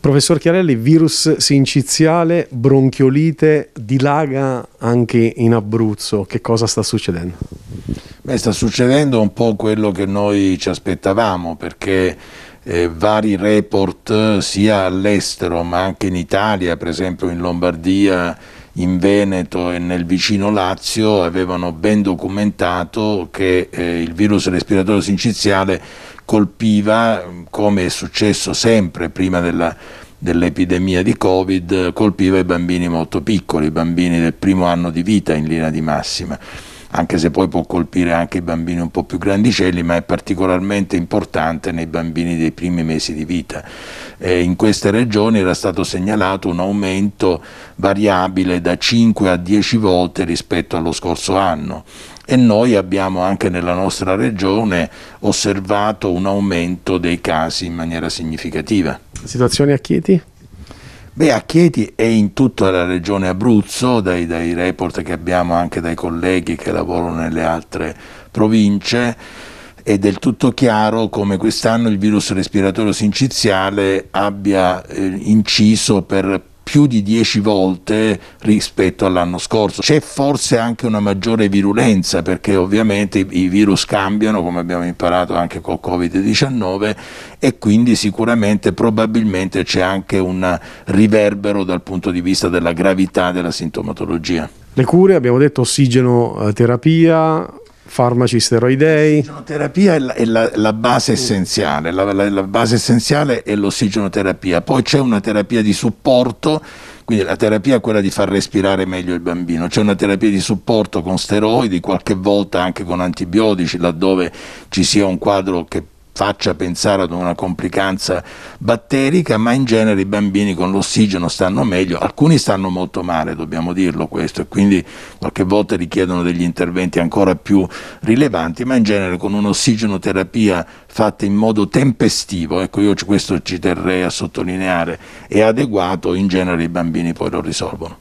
Professor Chiarelli, virus sinciziale, bronchiolite, dilaga anche in Abruzzo. Che cosa sta succedendo? Beh, sta succedendo un po' quello che noi ci aspettavamo, perché eh, vari report eh, sia all'estero ma anche in Italia, per esempio in Lombardia, in Veneto e nel vicino Lazio avevano ben documentato che eh, il virus respiratorio sinciziale colpiva, come è successo sempre prima della, dell'epidemia di Covid, colpiva i bambini molto piccoli, i bambini del primo anno di vita in linea di massima anche se poi può colpire anche i bambini un po' più grandicelli, ma è particolarmente importante nei bambini dei primi mesi di vita eh, in queste regioni era stato segnalato un aumento variabile da 5 a 10 volte rispetto allo scorso anno e noi abbiamo anche nella nostra regione osservato un aumento dei casi in maniera significativa. Situazione a Chieti? Beh, a Chieti e in tutta la regione Abruzzo, dai, dai report che abbiamo anche dai colleghi che lavorano nelle altre province, è del tutto chiaro come quest'anno il virus respiratorio sinciziale abbia eh, inciso per più di 10 volte rispetto all'anno scorso. C'è forse anche una maggiore virulenza perché ovviamente i virus cambiano come abbiamo imparato anche col Covid-19 e quindi sicuramente probabilmente c'è anche un riverbero dal punto di vista della gravità della sintomatologia. Le cure, abbiamo detto ossigeno eh, terapia, farmaci steroidei. L'ossigenoterapia è la, è la, la base essenziale, la, la, base essenziale è l'ossigenoterapia, poi c'è una terapia di supporto, quindi la terapia è quella di far respirare meglio il bambino, c'è una terapia di supporto con steroidi, qualche volta anche con antibiotici, laddove ci sia un quadro che faccia pensare ad una complicanza batterica, ma in genere i bambini con l'ossigeno stanno meglio, alcuni stanno molto male, dobbiamo dirlo questo, e quindi qualche volta richiedono degli interventi ancora più rilevanti, ma in genere con un'ossigenoterapia fatta in modo tempestivo, ecco io questo ci terrei a sottolineare, e adeguato, in genere i bambini poi lo risolvono.